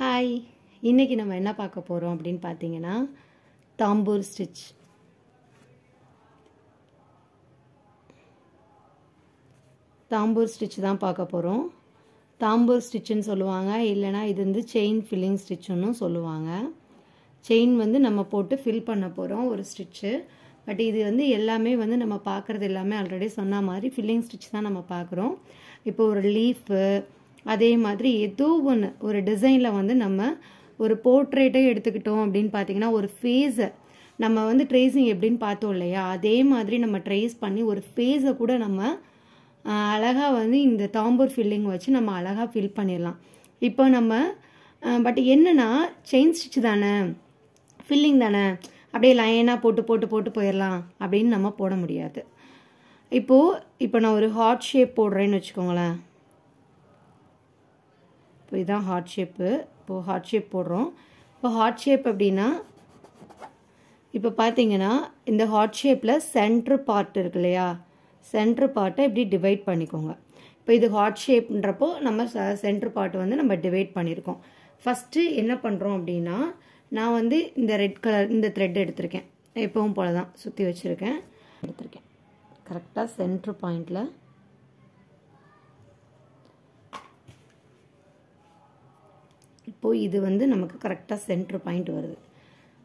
hi இன்றைக்கி நம்ம என்ன பார்க்க போகிறோம் அப்படின்னு பார்த்தீங்கன்னா தாம்பூர் ஸ்டிச் தாம்பூர் ஸ்டிச் தான் பார்க்க போகிறோம் தாம்பூர் ஸ்டிச்சுன்னு சொல்லுவாங்க இல்லைனா இது வந்து செயின் ஃபில்லிங் ஸ்டிச்சுன்னு சொல்லுவாங்க செயின் வந்து நம்ம போட்டு ஃபில் பண்ண போகிறோம் ஒரு ஸ்டிச்சு பட் இது வந்து எல்லாமே வந்து நம்ம பார்க்குறது எல்லாமே ஆல்ரெடி சொன்ன மாதிரி ஃபில்லிங் ஸ்டிச் தான் நம்ம பார்க்குறோம் இப்போ ஒரு லீஃபு அதே மாதிரி ஏதோ ஒன்று ஒரு டிசைனில் வந்து நம்ம ஒரு போர்ட்ரேட்டை எடுத்துக்கிட்டோம் அப்படின்னு பார்த்தீங்கன்னா ஒரு ஃபேஸை நம்ம வந்து ட்ரேஸிங் எப்படின்னு பார்த்தோம் இல்லையா அதே மாதிரி நம்ம ட்ரேஸ் பண்ணி ஒரு ஃபேஸை கூட நம்ம அழகாக வந்து இந்த தாம்பூர் ஃபில்லிங் வச்சு நம்ம அழகாக ஃபில் பண்ணிடலாம் இப்போ நம்ம பட் என்னென்னா செயின் ஸ்டிச் தானே ஃபில்லிங் தானே அப்படியே லைனாக போட்டு போட்டு போட்டு போயிடலாம் அப்படின்னு நம்ம போட முடியாது இப்போது இப்போ நான் ஒரு ஹார்ட் ஷேப் போடுறேன்னு வச்சுக்கோங்களேன் இப்போ இதுதான் ஹார்ட் ஷேப்பு இப்போது ஹார்ட் ஷேப் போடுறோம் இப்போ ஹார்ட் ஷேப் அப்படின்னா இப்போ பார்த்தீங்கன்னா இந்த ஹார்ட் ஷேப்பில் சென்ட்ரு பார்ட் இருக்கு இல்லையா சென்ட்ரு பார்ட்டை இப்படி டிவைட் பண்ணிக்கோங்க இப்போ இது ஹார்ட் ஷேப்ன்றப்போ நம்ம சென்ட்ரு பார்ட் வந்து நம்ம டிவைட் பண்ணியிருக்கோம் ஃபஸ்ட்டு என்ன பண்ணுறோம் அப்படின்னா நான் வந்து இந்த ரெட் கலர் இந்த த்ரெட் எடுத்திருக்கேன் எப்பவும் போல தான் சுற்றி வச்சுருக்கேன் எடுத்திருக்கேன் கரெக்டாக சென்ட்ரு பாயிண்டில் இப்போது இது வந்து நமக்கு கரெக்டாக சென்ட்ரு பாயிண்ட் வருது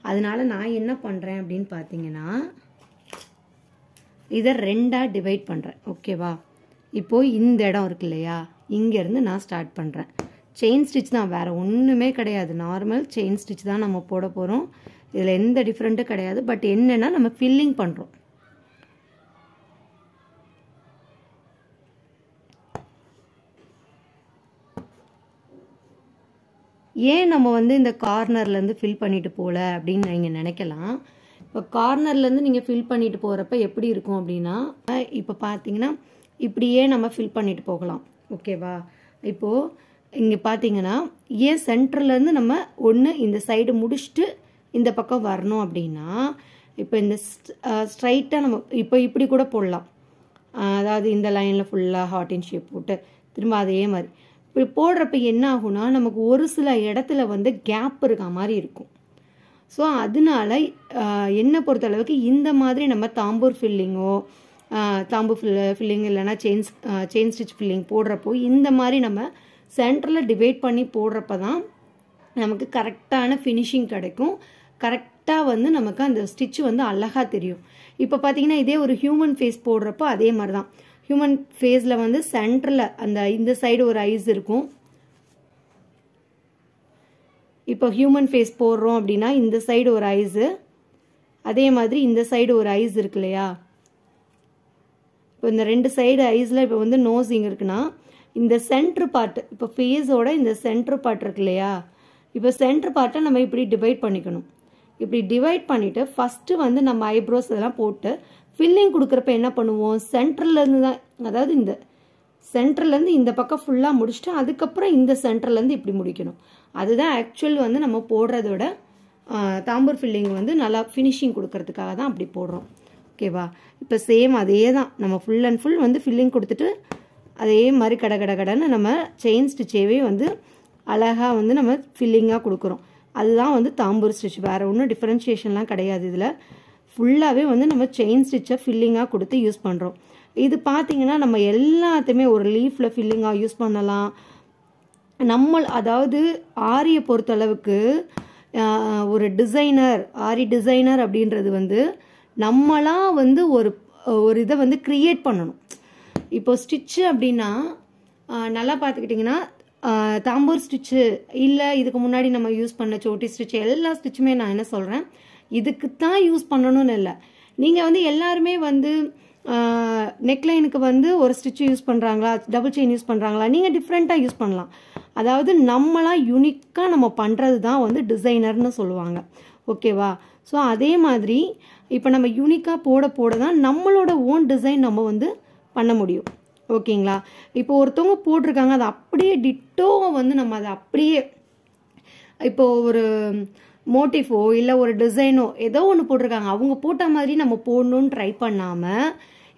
அதனால் நான் என்ன பண்ணுறேன் அப்படின்னு பார்த்தீங்கன்னா இதை ரெண்டாக டிவைட் பண்ணுறேன் ஓகேவா இப்போது இந்த இடம் இருக்கு இல்லையா இங்கேருந்து நான் ஸ்டார்ட் பண்ணுறேன் செயின் ஸ்டிச் தான் வேறு ஒன்றுமே கிடையாது நார்மல் செயின் ஸ்டிச் தான் நம்ம போட போகிறோம் இதில் எந்த டிஃப்ரெண்ட்டும் கிடையாது பட் என்னென்னா நம்ம ஃபில்லிங் பண்ணுறோம் ஏன் நம்ம வந்து இந்த கார்னர்லேருந்து ஃபில் பண்ணிட்டு போகல அப்படின்னு நீங்கள் நினைக்கலாம் இப்போ கார்னர்லேருந்து நீங்கள் ஃபில் பண்ணிட்டு போகிறப்ப எப்படி இருக்கும் அப்படின்னா இப்போ பார்த்தீங்கன்னா இப்படியே நம்ம ஃபில் பண்ணிட்டு போகலாம் ஓகேவா இப்போது இங்கே பார்த்தீங்கன்னா ஏன் சென்டர்லேருந்து நம்ம ஒன்று இந்த சைடு முடிச்சுட்டு இந்த பக்கம் வரணும் அப்படின்னா இப்போ இந்த ஸ்ட்ரைட்டாக நம்ம இப்போ இப்படி கூட போடலாம் அதாவது இந்த லைனில் ஃபுல்லாக ஹார்டின் ஷேப் போட்டு திரும்ப அதே மாதிரி இப்படி போடுறப்ப என்ன ஆகும்னா நமக்கு ஒரு சில இடத்துல வந்து கேப் இருக்க மாதிரி இருக்கும் ஸோ அதனால என்னை பொறுத்தளவுக்கு இந்த மாதிரி நம்ம தாம்பூர் ஃபில்லிங்கோ தாம்பூர் ஃபில் ஃபில்லிங் இல்லைனா செயின்ஸ் செயின் ஸ்டிச் ஃபில்லிங் போடுறப்போ இந்த மாதிரி நம்ம சென்டரில் டிவைட் பண்ணி போடுறப்ப தான் நமக்கு கரெக்டான ஃபினிஷிங் கிடைக்கும் கரெக்டாக வந்து நமக்கு அந்த ஸ்டிச் வந்து அழகாக தெரியும் இப்போ பார்த்தீங்கன்னா இதே ஒரு ஹியூமன் ஃபேஸ் போடுறப்போ அதே மாதிரி தான் ஹியூமன் ஃபேஸில் வந்து சென்டரில் அந்த இந்த சைடு ஒரு ஐஸ் இருக்கும் இப்போ ஹியூமன் ஃபேஸ் போடுறோம் அப்படின்னா இந்த சைடு ஒரு ஐஸு அதே மாதிரி இந்த சைடு ஒரு ஐஸ் இருக்கு இல்லையா இப்போ இந்த ரெண்டு சைடு ஐஸில் இப்போ வந்து நோஸ் இங்கே இருக்குன்னா இந்த சென்ட்ரு பார்ட்டு இப்போ ஃபேஸோட இந்த சென்ட்ரு பார்ட் இருக்கு இல்லையா இப்போ சென்ட்ரு பார்ட்டை நம்ம இப்படி டிவைட் பண்ணிக்கணும் இப்படி டிவைட் பண்ணிவிட்டு ஃபஸ்ட்டு வந்து நம்ம ஐப்ரோஸ் இதெல்லாம் போட்டு ஃபில்லிங் கொடுக்குறப்ப என்ன பண்ணுவோம் சென்டர்லேருந்து தான் அதாவது இந்த சென்டர்லேருந்து இந்த பக்கம் ஃபுல்லாக முடிச்சுட்டு அதுக்கப்புறம் இந்த சென்டர்லேருந்து இப்படி முடிக்கணும் அதுதான் ஆக்சுவல் வந்து நம்ம போடுறதோட தாம்பூர் ஃபில்லிங் வந்து நல்லா ஃபினிஷிங் கொடுக்கறதுக்காக தான் அப்படி போடுறோம் ஓகேவா இப்போ சேம் அதே தான் நம்ம ஃபுல் அண்ட் ஃபுல் வந்து ஃபில்லிங் கொடுத்துட்டு அதே மாதிரி கட கட கடன்னு நம்ம செயின் ஸ்டிச்சேவே வந்து அழகாக வந்து நம்ம ஃபில்லிங்காக கொடுக்குறோம் அதுதான் வந்து தாம்பூர் ஸ்டிச் வேறு ஒன்றும் டிஃப்ரென்ஷியேஷன்லாம் கிடையாது இதில் ஃபுல்லாகவே வந்து நம்ம செயின் ஸ்டிச்சை ஃபில்லிங்காக கொடுத்து யூஸ் பண்ணுறோம் இது பார்த்திங்கன்னா நம்ம எல்லாத்தையுமே ஒரு லீஃபில் ஃபில்லிங்காக யூஸ் பண்ணலாம் நம்ம அதாவது ஆரியை பொறுத்தளவுக்கு ஒரு டிசைனர் ஆரி டிசைனர் அப்படின்றது வந்து நம்மளாக வந்து ஒரு ஒரு இதை வந்து க்ரியேட் பண்ணணும் இப்போ ஸ்டிச்சு அப்படின்னா நல்லா பார்த்துக்கிட்டிங்கன்னா தாம்பூர் ஸ்டிச்சு இல்லை இதுக்கு முன்னாடி நம்ம யூஸ் பண்ண சோட்டி ஸ்டிச்சு எல்லா ஸ்டிச்சுமே நான் என்ன சொல்கிறேன் இதுக்கு தான் யூஸ் பண்ணணும்னு இல்லை நீங்கள் வந்து எல்லாருமே வந்து நெக்லைனுக்கு வந்து ஒரு ஸ்டிச்சு யூஸ் பண்ணுறாங்களா டபுள் செயின் யூஸ் பண்ணுறாங்களா நீங்கள் டிஃப்ரெண்ட்டாக யூஸ் பண்ணலாம் அதாவது நம்மளாம் யூனிக்காக நம்ம பண்ணுறது தான் வந்து டிசைனர்னு சொல்லுவாங்க ஓகேவா ஸோ அதே மாதிரி இப்போ நம்ம யூனிக்காக போட போட தான் நம்மளோட ஓன் டிசைன் நம்ம வந்து பண்ண முடியும் ஓகேங்களா இப்போ ஒருத்தவங்க போட்டிருக்காங்க அதை அப்படியே டிட்டோவை வந்து நம்ம அதை அப்படியே இப்போது ஒரு மோட்டிஃபோ இல்லை ஒரு டிசைனோ ஏதோ ஒன்று போட்டிருக்காங்க அவங்க போட்ட மாதிரி நம்ம போடணும்னு ட்ரை பண்ணாமல்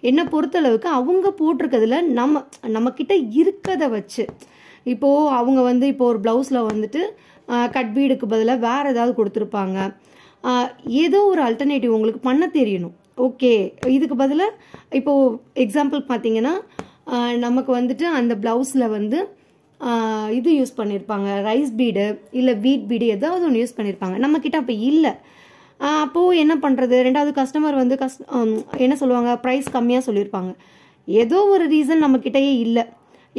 என்னை பொறுத்தளவுக்கு அவங்க போட்டிருக்கிறதுல நம்ம நம்மக்கிட்ட இருக்கிறத வச்சு இப்போது அவங்க வந்து இப்போ ஒரு ப்ளவுஸில் வந்துட்டு கட் வீடுக்கு பதிலாக வேறு ஏதாவது கொடுத்துருப்பாங்க ஏதோ ஒரு அல்டர்னேட்டிவ் உங்களுக்கு பண்ண தெரியணும் ஓகே இதுக்கு பதிலாக இப்போது எக்ஸாம்பிள் பார்த்தீங்கன்னா நமக்கு வந்துட்டு அந்த ப்ளவுஸில் வந்து இது யூஸ் பண்ணியிருப்பாங்க ரைஸ் பீடு இல்லை வீட் பீடு ஏதாவது ஒன்று யூஸ் பண்ணியிருப்பாங்க நம்மக்கிட்ட அப்போ இல்லை அப்போது என்ன பண்ணுறது ரெண்டாவது கஸ்டமர் வந்து கஸ் என்ன சொல்லுவாங்க ப்ரைஸ் கம்மியாக சொல்லியிருப்பாங்க ஏதோ ஒரு ரீசன் நம்மக்கிட்டயே இல்லை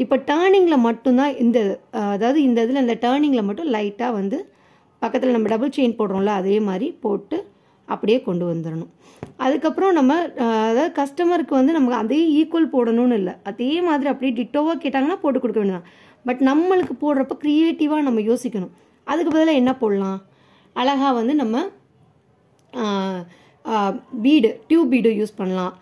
இப்போ டேர்னிங்கில் மட்டும்தான் இந்த அதாவது இந்த இதில் இந்த டேர்னிங்கில் மட்டும் லைட்டாக வந்து பக்கத்தில் நம்ம டபுள் செயின் போடுறோம்ல அதே மாதிரி போட்டு அப்படியே கொண்டு வந்துடணும் அதுக்கப்புறம் நம்ம அதாவது கஸ்டமருக்கு வந்து நமக்கு அதே ஈக்குவல் போடணும்னு இல்லை அதே மாதிரி அப்படியே டிட்டோவாக கேட்டாங்கன்னா போட்டு கொடுக்க வேண்டியதான் பட் நம்மளுக்கு போடுறப்ப க்ரியேட்டிவாக நம்ம யோசிக்கணும் அதுக்கு பதிலாக என்ன போடலாம் அழகாக வந்து நம்ம பீடு டியூப் பீடு யூஸ் பண்ணலாம்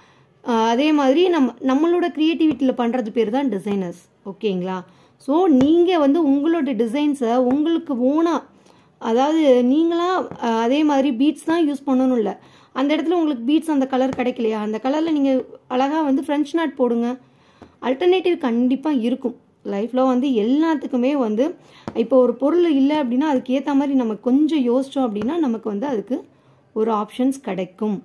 அதே மாதிரி நம்ம நம்மளோட க்ரியேட்டிவிட்டியில் பண்ணுறது பேர் தான் டிசைனர்ஸ் ஓகேங்களா ஸோ நீங்கள் வந்து உங்களோட டிசைன்ஸை உங்களுக்கு ஓனாக அதாவது நீங்களாம் அதே மாதிரி பீட்ஸ் தான் யூஸ் பண்ணணும் இல்லை அந்த இடத்துல உங்களுக்கு பீட்ஸ் அந்த கலர் கிடைக்கலையா அந்த கலரில் நீங்கள் அழகாக வந்து ஃப்ரெஞ்ச் நாட் போடுங்க அல்டர்னேட்டிவ் கண்டிப்பாக இருக்கும் லைஃப்பில் வந்து எல்லாத்துக்குமே வந்து இப்போ ஒரு பொருள் இல்லை அப்படின்னா அதுக்கு ஏற்ற மாதிரி நம்ம கொஞ்சம் யோசித்தோம் அப்படின்னா நமக்கு வந்து அதுக்கு ஒரு ஆப்ஷன்ஸ் கிடைக்கும்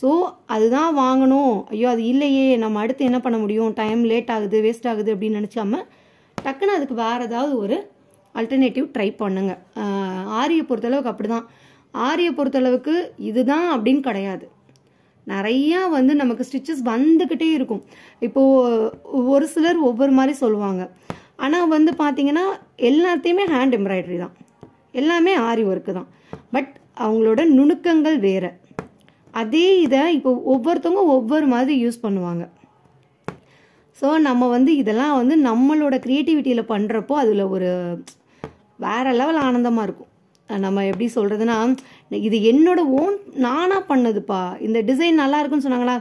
ஸோ அதுதான் வாங்கணும் ஐயோ அது இல்லையே நம்ம அடுத்து என்ன பண்ண முடியும் டைம் லேட் ஆகுது வேஸ்ட் ஆகுது அப்படின்னு நினச்சாம டக்குன்னு அதுக்கு வேறு ஏதாவது ஒரு அல்டர்னேட்டிவ் ட்ரை பண்ணுங்க ஆரியை பொறுத்தளவுக்கு அப்படி தான் ஆரியை பொறுத்தளவுக்கு இதுதான் அப்படின்னு கிடையாது நிறையா வந்து நமக்கு ஸ்டிச்சஸ் வந்துக்கிட்டே இருக்கும் இப்போது ஒரு சிலர் ஒவ்வொரு மாதிரி சொல்லுவாங்க ஆனால் வந்து பார்த்தீங்கன்னா எல்லாத்தையுமே ஹேண்ட் எம்ப்ராய்டரி தான் எல்லாமே ஆரி ஒர்க்கு தான் பட் அவங்களோட நுணுக்கங்கள் வேறு அதே இதை இப்போ ஒவ்வொருத்தவங்க ஒவ்வொரு மாதிரி யூஸ் பண்ணுவாங்க ஸோ நம்ம வந்து இதெல்லாம் வந்து நம்மளோட க்ரியேட்டிவிட்டியில் பண்ணுறப்போ அதில் ஒரு வேறு லெவல் ஆனந்தமாக இருக்கும் நம்ம எப்படி சொல்கிறதுனா இது என்னோட ஓன் நானாக பண்ணதுப்பா இந்த டிசைன் நல்லா இருக்குன்னு சொன்னாங்களா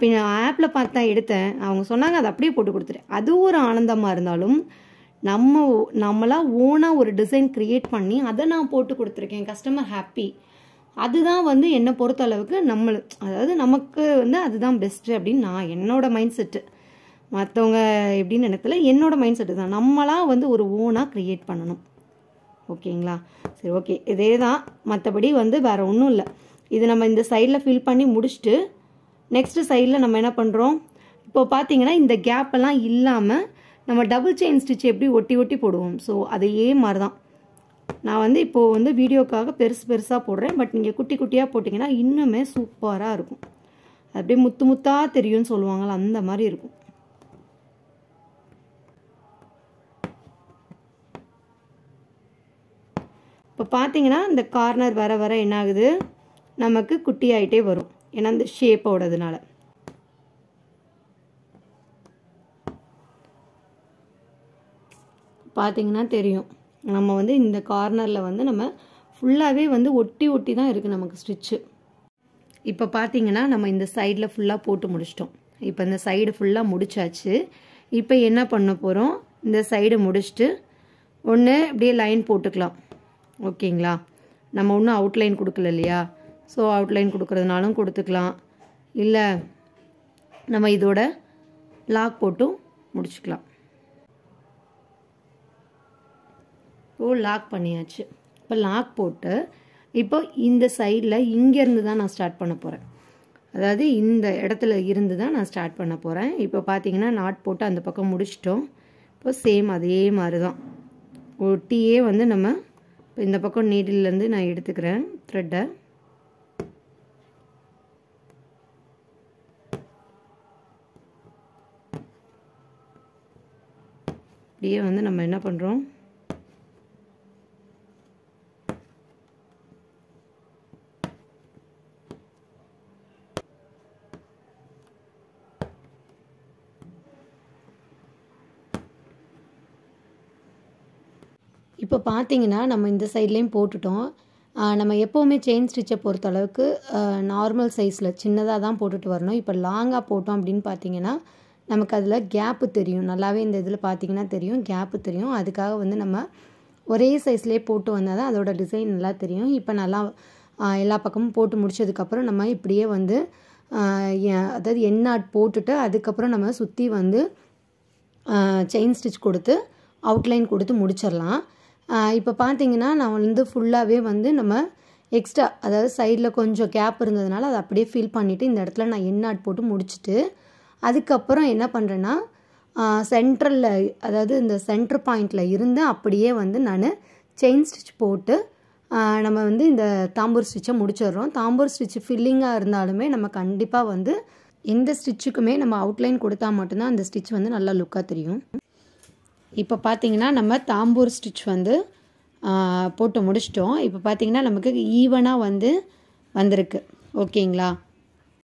பின்ன ஆப்பில் பார்த்து தான் எடுத்தேன் அவங்க சொன்னாங்க அதை அப்படியே போட்டு கொடுத்துட்டேன் அது ஒரு ஆனந்தமாக இருந்தாலும் நம்ம நம்மளாக ஓனாக ஒரு டிசைன் க்ரியேட் பண்ணி அதை நான் போட்டு கொடுத்துருக்கேன் கஸ்டமர் ஹாப்பி அதுதான் வந்து என்னை பொறுத்த அளவுக்கு நம்மளு அதாவது நமக்கு வந்து அதுதான் பெஸ்ட்டு அப்படின்னு நான் என்னோட மைண்ட் செட்டு மற்றவங்க எப்படின்னு நினைக்கல என்னோடய மைண்ட் செட்டு தான் நம்மளாக வந்து ஒரு ஓனாக க்ரியேட் பண்ணணும் ஓகேங்களா சரி ஓகே இதே தான் மற்றபடி வந்து வேறு ஒன்றும் இல்லை இது நம்ம இந்த சைடில் ஃபில் பண்ணி முடிச்சுட்டு நெக்ஸ்ட்டு சைடில் நம்ம என்ன பண்ணுறோம் இப்போ பார்த்தீங்கன்னா இந்த கேப்பெல்லாம் இல்லாமல் நம்ம டபுள் செயின் ஸ்டிச் எப்படி ஒட்டி ஒட்டி போடுவோம் ஸோ அதே மாதிரி தான் நான் வந்து இப்போது வந்து வீடியோக்காக பெருசு பெருசாக போடுறேன் பட் நீங்கள் குட்டி குட்டியாக போட்டிங்கன்னா இன்னுமே சூப்பராக இருக்கும் அப்படியே முத்து முத்தாக தெரியும்னு சொல்லுவாங்களா அந்த மாதிரி இருக்கும் இப்போ பார்த்தீங்கன்னா இந்த கார்னர் வர வர என்ன ஆகுது நமக்கு குட்டி ஆகிட்டே வரும் ஏன்னா இந்த ஷேப்போடதுனால பார்த்திங்கன்னா தெரியும் நம்ம வந்து இந்த கார்னரில் வந்து நம்ம ஃபுல்லாகவே வந்து ஒட்டி ஒட்டி தான் இருக்குது நமக்கு ஸ்டிச்சு இப்போ பார்த்தீங்கன்னா நம்ம இந்த சைடில் ஃபுல்லாக போட்டு முடிச்சிட்டோம் இப்போ இந்த சைடு ஃபுல்லாக முடிச்சாச்சு இப்போ என்ன பண்ண போகிறோம் இந்த சைடு முடிச்சுட்டு ஒன்று அப்படியே லைன் போட்டுக்கலாம் ஓகேங்களா நம்ம ஒன்றும் அவுட்லைன் கொடுக்கல இல்லையா ஸோ அவுட்லைன் கொடுக்குறதுனாலும் கொடுத்துக்கலாம் இல்லை நம்ம இதோட லாக் போட்டும் முடிச்சுக்கலாம் இப்போ லாக் பண்ணியாச்சு இப்போ லாக் போட்டு இப்போ இந்த சைடில் இங்கேருந்து தான் நான் ஸ்டார்ட் பண்ண போகிறேன் அதாவது இந்த இடத்துல இருந்து தான் நான் ஸ்டார்ட் பண்ண போகிறேன் இப்போ பார்த்தீங்கன்னா நாட் போட்டு அந்த பக்கம் முடிச்சிட்டோம் இப்போ சேம் அதே மாதிரி தான் ஒட்டியே வந்து நம்ம இந்த பக்கம் நீடிலேருந்து நான் எடுத்துக்கிறேன் த்ரெட்டை இப்படியே வந்து நம்ம என்ன பண்ணுறோம் இப்போ பார்த்தீங்கன்னா நம்ம இந்த சைட்லேயும் போட்டுட்டோம் நம்ம எப்போவுமே செயின் ஸ்டிச்சை பொறுத்த அளவுக்கு நார்மல் சைஸில் சின்னதாக தான் போட்டுட்டு வரணும் இப்போ லாங்காக போட்டோம் அப்படின்னு பார்த்தீங்கன்னா நமக்கு அதில் கேப்பு தெரியும் நல்லாவே இந்த இதில் பார்த்தீங்கன்னா தெரியும் கேப்பு தெரியும் அதுக்காக வந்து நம்ம ஒரே சைஸ்லேயே போட்டு வந்தால் தான் அதோட டிசைன் நல்லா தெரியும் இப்போ நல்லா எல்லா பக்கமும் போட்டு முடிச்சதுக்கப்புறம் நம்ம இப்படியே வந்து அதாவது எண்ணாட் போட்டுட்டு அதுக்கப்புறம் நம்ம சுற்றி வந்து செயின் ஸ்டிச் கொடுத்து அவுட்லைன் கொடுத்து முடிச்சிடலாம் இப்போ பார்த்தீங்கன்னா நான் வந்து ஃபுல்லாகவே வந்து நம்ம எக்ஸ்ட்ரா அதாவது சைடில் கொஞ்சம் கேப் இருந்ததுனால அதை அப்படியே ஃபில் பண்ணிவிட்டு இந்த இடத்துல நான் எண்ணாட் போட்டு முடிச்சுட்டு அதுக்கப்புறம் என்ன பண்ணுறேன்னா சென்ட்ரலில் அதாவது இந்த சென்ட்ரு பாயிண்டில் இருந்து அப்படியே வந்து நான் செயின் ஸ்டிச் போட்டு நம்ம வந்து இந்த தாம்பூர் ஸ்டிச்சை முடிச்சிடுறோம் தாம்பூர் ஸ்டிச் ஃபில்லிங்காக இருந்தாலுமே நம்ம கண்டிப்பாக வந்து எந்த ஸ்டிச்சுக்குமே நம்ம அவுட்லைன் கொடுத்தா மட்டும்தான் அந்த ஸ்டிச் வந்து நல்லா லுக்காக தெரியும் இப்போ பார்த்திங்கன்னா நம்ம தாம்பூர் ஸ்டிச் வந்து போட்டு முடிச்சிட்டோம் இப்போ பார்த்திங்கன்னா நமக்கு ஈவனாக வந்து வந்திருக்கு ஓகேங்களா